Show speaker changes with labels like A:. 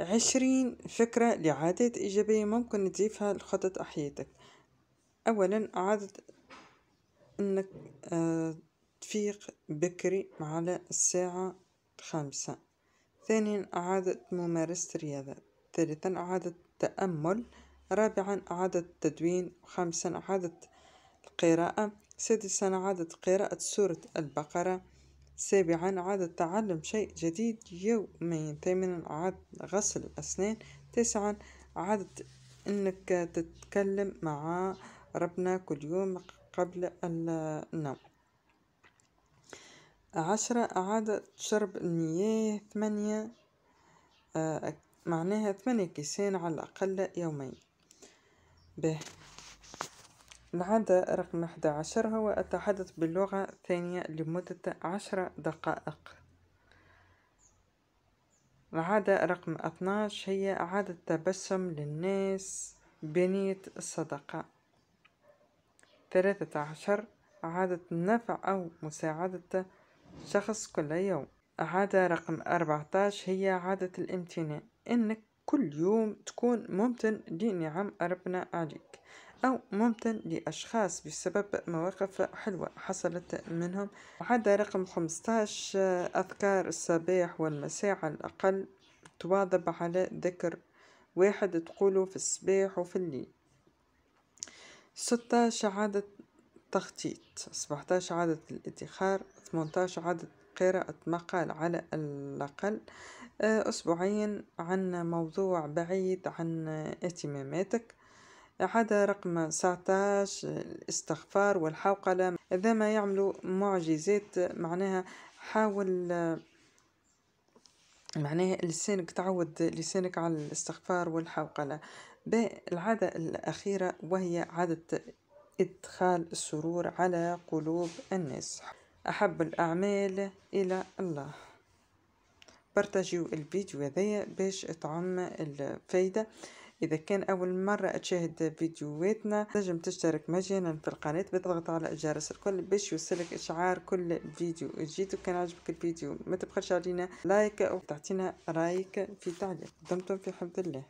A: عشرين فكرة لعادات إيجابية ممكن تضيفها لخطط حياتك أولا عادة أنك آه، تفيق بكري على الساعة خمسة ثانيا عادة ممارسة الرياضة ثالثا عادة التأمل رابعا عادة التدوين خامسا عادة القراءة سادسا عادة قراءة سورة البقرة سابعا عادة تعلم شيء جديد يوميا ثامنا عادة غسل الأسنان تاسعا عادة أنك تتكلم مع ربنا كل يوم قبل النوم عشرة عادة شرب المياه ثمانية آه، معناها ثمانية كيسان على الأقل يوميا به العادة رقم 11 هو التحدث باللغة الثانية لمدة 10 دقائق العادة رقم 12 هي عادة تبسم للناس بنية الصدقة 13 عادة نفع أو مساعدة شخص كل يوم عادة رقم 14 هي عادة الامتنان إنك كل يوم تكون ممتن لنعم ربنا عليك أو ممتن لأشخاص بسبب مواقف حلوة حصلت منهم وعدا رقم 15 آه، أذكار الصباح والمساء على الأقل تواظب على ذكر واحد تقوله في الصباح وفي الليل ستة عادة تخطيط سبعتاش عادة الادخار 18 عادة قراءة مقال على الأقل آه، أسبوعين عن موضوع بعيد عن اهتماماتك عدا رقم 19 الاستغفار والحوقلة إذا ما يعملوا معجزات معناها حاول معناها لسانك تعود لسانك على الاستغفار والحوقلة بالعادة الأخيرة وهي عادة إدخال السرور على قلوب الناس أحب الأعمال إلى الله بارتاجيو الفيديو هذايا باش تعم الفايدة إذا كان أول مرة تشاهد فيديوهاتنا تنجم تشترك مجانا في القناة بتضغط على الجرس الكل باش يوصلك إشعار كل فيديو جيت وكان عجبك الفيديو ما تبخلش علينا لايك وتعطينا رأيك في تعليق دمتم في حمد الله